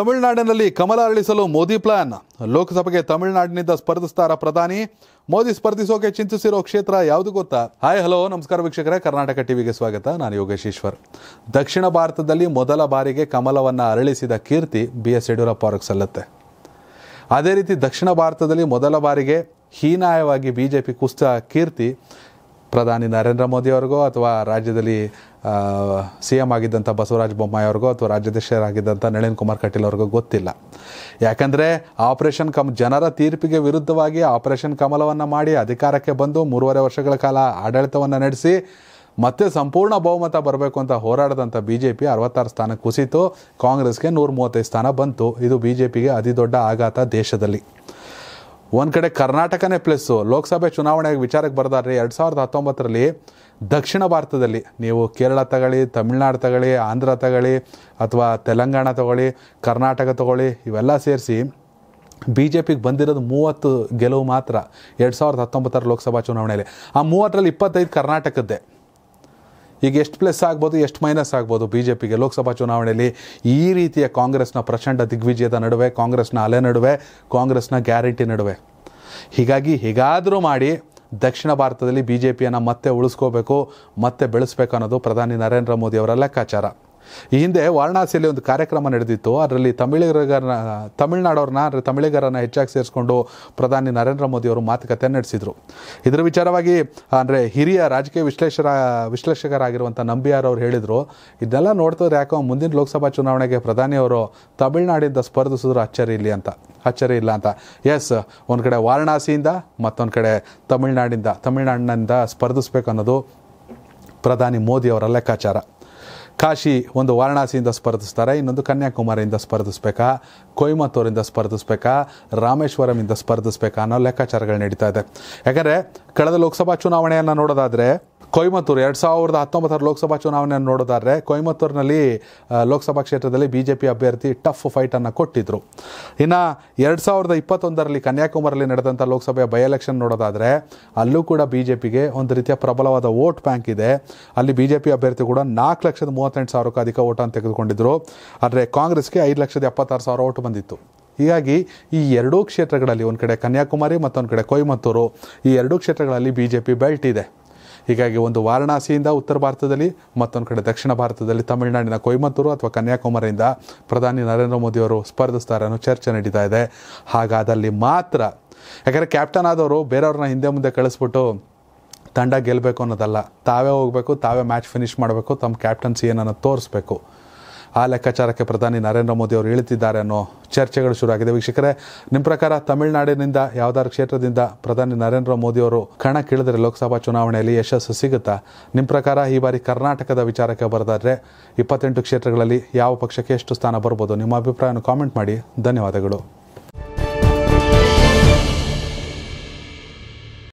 ತಮಿಳುನಾಡಿನಲ್ಲಿ ಕಮಲ ಅರಳಿಸಲು ಮೋದಿ ಪ್ಲಾನ್ ಲೋಕಸಭೆಗೆ ತಮಿಳುನಾಡಿನಿಂದ ಸ್ಪರ್ಧಿಸ್ತಾರ ಪ್ರಧಾನಿ ಮೋದಿ ಸ್ಪರ್ಧಿಸೋಕೆ ಚಿಂತಿಸಿರೋ ಕ್ಷೇತ್ರ ಯಾವುದು ಗೊತ್ತಾ ಹಾಯ್ ಹಲೋ ನಮಸ್ಕಾರ ವೀಕ್ಷಕರೇ ಕರ್ನಾಟಕ ಟಿವಿಗೆ ಸ್ವಾಗತ ನಾನು ಯೋಗೇಶ್ ಈಶ್ವರ್ ದಕ್ಷಿಣ ಭಾರತದಲ್ಲಿ ಮೊದಲ ಬಾರಿಗೆ ಕಮಲವನ್ನು ಅರಳಿಸಿದ ಕೀರ್ತಿ ಬಿ ಎಸ್ ಯಡಿಯೂರಪ್ಪ ಅವ್ರಿಗೆ ಸಲ್ಲತ್ತೆ ಅದೇ ರೀತಿ ದಕ್ಷಿಣ ಭಾರತದಲ್ಲಿ ಮೊದಲ ಬಾರಿಗೆ ಹೀನಾಯವಾಗಿ ಬಿ ಜೆ ಪಿ ಕುಸಿತ ಕೀರ್ತಿ ಪ್ರಧಾನಿ ನರೇಂದ್ರ ಮೋದಿಯವ್ರಿಗೋ ಅಥವಾ ರಾಜ್ಯದಲ್ಲಿ ಸಿ ಎಮ್ ಆಗಿದ್ದಂಥ ಬಸವರಾಜ ಅವ್ರಿಗೋ ಅಥವಾ ರಾಜ್ಯಾಧ್ಯಕ್ಷರಾಗಿದ್ದಂಥ ನಳಿನ್ ಕುಮಾರ್ ಕಟೀಲ್ ಅವ್ರಿಗೋ ಗೊತ್ತಿಲ್ಲ ಯಾಕಂದರೆ ಆಪರೇಷನ್ ಕಮ್ ಜನರ ತೀರ್ಪಿಗೆ ವಿರುದ್ಧವಾಗಿ ಆಪರೇಷನ್ ಕಮಲವನ್ನು ಮಾಡಿ ಅಧಿಕಾರಕ್ಕೆ ಬಂದು ಮೂರುವರೆ ವರ್ಷಗಳ ಕಾಲ ಆಡಳಿತವನ್ನು ನಡೆಸಿ ಮತ್ತೆ ಸಂಪೂರ್ಣ ಬಹುಮತ ಬರಬೇಕು ಅಂತ ಹೋರಾಡಿದಂಥ ಬಿ ಜೆ ಪಿ ಅರವತ್ತಾರು ಸ್ಥಾನ ಕುಸಿತು ಕಾಂಗ್ರೆಸ್ಗೆ ನೂರ ಮೂವತ್ತೈದು ಸ್ಥಾನ ಬಂತು ಇದು ಬಿ ಜೆ ಪಿಗೆ ಅತಿದೊಡ್ಡ ದೊಡ್ಡ ಆಘಾತ ದೇಶದಲ್ಲಿ ಒಂದು ಕಡೆ ಕರ್ನಾಟಕನೇ ಪ್ಲಸ್ಸು ಲೋಕಸಭೆ ಚುನಾವಣೆಗೆ ವಿಚಾರಕ್ಕೆ ಬರ್ದಾರ್ರಿ ಎರಡು ಸಾವಿರದ ಹತ್ತೊಂಬತ್ತರಲ್ಲಿ ದಕ್ಷಿಣ ಭಾರತದಲ್ಲಿ ನೀವು ಕೇರಳ ತಗೊಳ್ಳಿ ತಮಿಳ್ನಾಡು ತಗೊಳ್ಳಿ ಆಂಧ್ರ ತಗೊಳ್ಳಿ ಅಥವಾ ತೆಲಂಗಾಣ ತಗೊಳ್ಳಿ ಕರ್ನಾಟಕ ತಗೊಳ್ಳಿ ಇವೆಲ್ಲ ಸೇರಿಸಿ ಬಿ ಜೆ ಪಿಗೆ ಬಂದಿರೋದು ಮೂವತ್ತು ಗೆಲುವು ಮಾತ್ರ ಎರಡು ಸಾವಿರದ ಹತ್ತೊಂಬತ್ತರ ಲೋಕಸಭಾ ಚುನಾವಣೆಯಲ್ಲಿ ಆ ಮೂವತ್ತರಲ್ಲಿ ಇಪ್ಪತ್ತೈದು ಕರ್ನಾಟಕದ್ದೇ ಈಗ ಎಷ್ಟು ಪ್ಲಸ್ ಆಗ್ಬೋದು ಎಷ್ಟು ಮೈನಸ್ ಆಗ್ಬೋದು ಬಿ ಜೆ ಪಿಗೆ ಲೋಕಸಭಾ ಚುನಾವಣೆಯಲ್ಲಿ ಈ ರೀತಿಯ ಕಾಂಗ್ರೆಸ್ನ ಪ್ರಚಂಡ ದಿಗ್ವಿಜಯದ ನಡುವೆ ಕಾಂಗ್ರೆಸ್ನ ಅಲೆ ನಡುವೆ ಕಾಂಗ್ರೆಸ್ನ ಗ್ಯಾರಂಟಿ ನಡುವೆ ಹೀಗಾಗಿ ಹೀಗಾದರೂ ಮಾಡಿ ದಕ್ಷಿಣ ಭಾರತದಲ್ಲಿ ಬಿ ಜೆ ಪಿಯನ್ನು ಮತ್ತೆ ಉಳಿಸ್ಕೋಬೇಕು ಮತ್ತೆ ಬೆಳೆಸ್ಬೇಕು ಅನ್ನೋದು ಪ್ರಧಾನಿ ನರೇಂದ್ರ ಮೋದಿಯವರ ಲೆಕ್ಕಾಚಾರ ಈ ಹಿಂದೆ ವಾರಣಾಸಿಯಲ್ಲಿ ಒಂದು ಕಾರ್ಯಕ್ರಮ ನಡೆದಿತ್ತು ಅದರಲ್ಲಿ ತಮಿಳಿಗರನ್ನ ತಮಿಳ್ನಾಡವ್ರನ್ನ ಅಂದರೆ ತಮಿಳಿಗರನ್ನು ಹೆಚ್ಚಾಗಿ ಸೇರಿಸ್ಕೊಂಡು ಪ್ರಧಾನಿ ನರೇಂದ್ರ ಮೋದಿ ಅವರು ಮಾತುಕತೆ ನಡೆಸಿದರು ಇದರ ವಿಚಾರವಾಗಿ ಅಂದರೆ ಹಿರಿಯ ರಾಜಕೀಯ ವಿಶ್ಲೇಷರ ವಿಶ್ಲೇಷಕರಾಗಿರುವಂಥ ನಂಬಿಯಾರ್ ಅವರು ಹೇಳಿದರು ಇದನ್ನೆಲ್ಲ ನೋಡ್ತಿದ್ರೆ ಯಾಕೋ ಮುಂದಿನ ಲೋಕಸಭಾ ಚುನಾವಣೆಗೆ ಪ್ರಧಾನಿಯವರು ತಮಿಳ್ನಾಡಿಂದ ಸ್ಪರ್ಧಿಸಿದ್ರು ಅಚ್ಚರಿ ಇಲ್ಲಿ ಅಂತ ಅಚ್ಚರಿ ಇಲ್ಲ ಅಂತ ಎಸ್ ಒಂದು ಕಡೆ ವಾರಣಾಸಿಯಿಂದ ಮತ್ತೊಂದು ಕಡೆ ತಮಿಳ್ನಾಡಿಂದ ತಮಿಳ್ನಾಡಿನಿಂದ ಸ್ಪರ್ಧಿಸ್ಬೇಕು ಅನ್ನೋದು ಪ್ರಧಾನಿ ಮೋದಿ ಅವರ ಲೆಕ್ಕಾಚಾರ ಕಾಶಿ ಒಂದು ವಾರಣಾಸಿಯಿಂದ ಸ್ಪರ್ಧಿಸ್ತಾರೆ ಇನ್ನೊಂದು ಕನ್ಯಾಕುಮಾರಿಯಿಂದ ಸ್ಪರ್ಧಿಸ್ಬೇಕಾ ಕೊಯಮತ್ತೂರಿಂದ ಸ್ಪರ್ಧಿಸ್ಬೇಕಾ ರಾಮೇಶ್ವರಮಿಂದ ಸ್ಪರ್ಧಿಸ್ಬೇಕಾ ಅನ್ನೋ ಲೆಕ್ಕಾಚಾರಗಳು ನಡೀತಾ ಇದೆ ಯಾಕಂದರೆ ಕಳೆದ ಲೋಕಸಭಾ ಚುನಾವಣೆಯನ್ನು ನೋಡೋದಾದರೆ ಕೊಯಮತ್ತೂರು ಎರಡು ಸಾವಿರದ ಹತ್ತೊಂಬತ್ತರ ಲೋಕಸಭಾ ಚುನಾವಣೆಯನ್ನು ನೋಡೋದಾದರೆ ಕೊಯಮತ್ತೂರಿನಲ್ಲಿ ಲೋಕಸಭಾ ಕ್ಷೇತ್ರದಲ್ಲಿ ಬಿ ಜೆ ಪಿ ಅಭ್ಯರ್ಥಿ ಟಫ್ ಫೈಟನ್ನು ಕೊಟ್ಟಿದ್ದರು ಇನ್ನು ಎರಡು ಸಾವಿರದ ಇಪ್ಪತ್ತೊಂದರಲ್ಲಿ ಕನ್ಯಾಕುಮಾರಿಯಲ್ಲಿ ನಡೆದಂಥ ಲೋಕಸಭೆಯ ಬೈ ಎಲೆಕ್ಷನ್ ನೋಡೋದಾದರೆ ಅಲ್ಲೂ ಕೂಡ ಬಿ ಜೆ ಪಿಗೆ ಒಂದು ರೀತಿಯ ಪ್ರಬಲವಾದ ವೋಟ್ ಬ್ಯಾಂಕ್ ಇದೆ ಅಲ್ಲಿ ಬಿ ಜೆ ಪಿ ಅಭ್ಯರ್ಥಿ ಕೂಡ ನಾಲ್ಕು ಲಕ್ಷದ ಮೂವತ್ತೆಂಟು ಸಾವಿರಕ್ಕೂ ಅಧಿಕ ಓಟನ್ನು ತೆಗೆದುಕೊಂಡಿದ್ದರು ಆದರೆ ಕಾಂಗ್ರೆಸ್ಗೆ ಐದು ಲಕ್ಷದ ಎಪ್ಪತ್ತಾರು ಸಾವಿರ ಓಟ್ ಬಂದಿತ್ತು ಹೀಗಾಗಿ ಈ ಎರಡೂ ಕ್ಷೇತ್ರಗಳಲ್ಲಿ ಒಂದು ಕಡೆ ಕನ್ಯಾಕುಮಾರಿ ಮತ್ತೊಂದು ಕಡೆ ಕೊಯಮತ್ತೂರು ಈ ಎರಡೂ ಕ್ಷೇತ್ರಗಳಲ್ಲಿ ಬಿ ಜೆ ಪಿ ಬೆಲ್ಟ್ ಇದೆ ಹೀಗಾಗಿ ಒಂದು ವಾರಣಾಸಿಯಿಂದ ಉತ್ತರ ಭಾರತದಲ್ಲಿ ಮತ್ತೊಂದು ಕಡೆ ದಕ್ಷಿಣ ಭಾರತದಲ್ಲಿ ತಮಿಳುನಾಡಿನ ಕೊಯಮತ್ತೂರು ಅಥವಾ ಕನ್ಯಾಕುಮಾರಿಯಿಂದ ಪ್ರಧಾನಿ ನರೇಂದ್ರ ಮೋದಿಯವರು ಸ್ಪರ್ಧಿಸ್ತಾರೆ ಅನ್ನೋ ಚರ್ಚೆ ನಡೀತಾ ಇದೆ ಹಾಗಾದಲ್ಲಿ ಮಾತ್ರ ಯಾಕಂದರೆ ಕ್ಯಾಪ್ಟನ್ ಆದವರು ಬೇರೆಯವ್ರನ್ನ ಹಿಂದೆ ಮುಂದೆ ಕಳಿಸ್ಬಿಟ್ಟು ತಂಡ ಗೆಲ್ಲಬೇಕು ಅನ್ನೋದಲ್ಲ ತಾವೇ ಹೋಗಬೇಕು ತಾವೇ ಮ್ಯಾಚ್ ಫಿನಿಷ್ ಮಾಡಬೇಕು ತಮ್ಮ ಕ್ಯಾಪ್ಟನ್ಸಿ ಏನನ್ನು ತೋರಿಸ್ಬೇಕು ಆ ಲೆಕ್ಕಾಚಾರಕ್ಕೆ ಪ್ರಧಾನಿ ನರೇಂದ್ರ ಮೋದಿ ಅವರು ಇಳಿತಿದ್ದಾರೆ ಅನ್ನೋ ಚರ್ಚೆಗಳು ಶುರುವಾಗಿದೆ ವೀಕ್ಷಕರೇ ನಿಮ್ಮ ಪ್ರಕಾರ ತಮಿಳುನಾಡಿನಿಂದ ಯಾವ್ದಾದ್ರು ಕ್ಷೇತ್ರದಿಂದ ಪ್ರಧಾನಿ ನರೇಂದ್ರ ಮೋದಿ ಅವರು ಕಣಕ್ಕಿಳಿದರೆ ಲೋಕಸಭಾ ಚುನಾವಣೆಯಲ್ಲಿ ಯಶಸ್ಸು ಸಿಗುತ್ತಾ ನಿಮ್ಮ ಪ್ರಕಾರ ಈ ಬಾರಿ ಕರ್ನಾಟಕದ ವಿಚಾರಕ್ಕೆ ಬರೆದಾದರೆ ಇಪ್ಪತ್ತೆಂಟು ಕ್ಷೇತ್ರಗಳಲ್ಲಿ ಯಾವ ಪಕ್ಷಕ್ಕೆ ಎಷ್ಟು ಸ್ಥಾನ ಬರ್ಬೋದು ನಿಮ್ಮ ಅಭಿಪ್ರಾಯವನ್ನು ಕಾಮೆಂಟ್ ಮಾಡಿ ಧನ್ಯವಾದಗಳು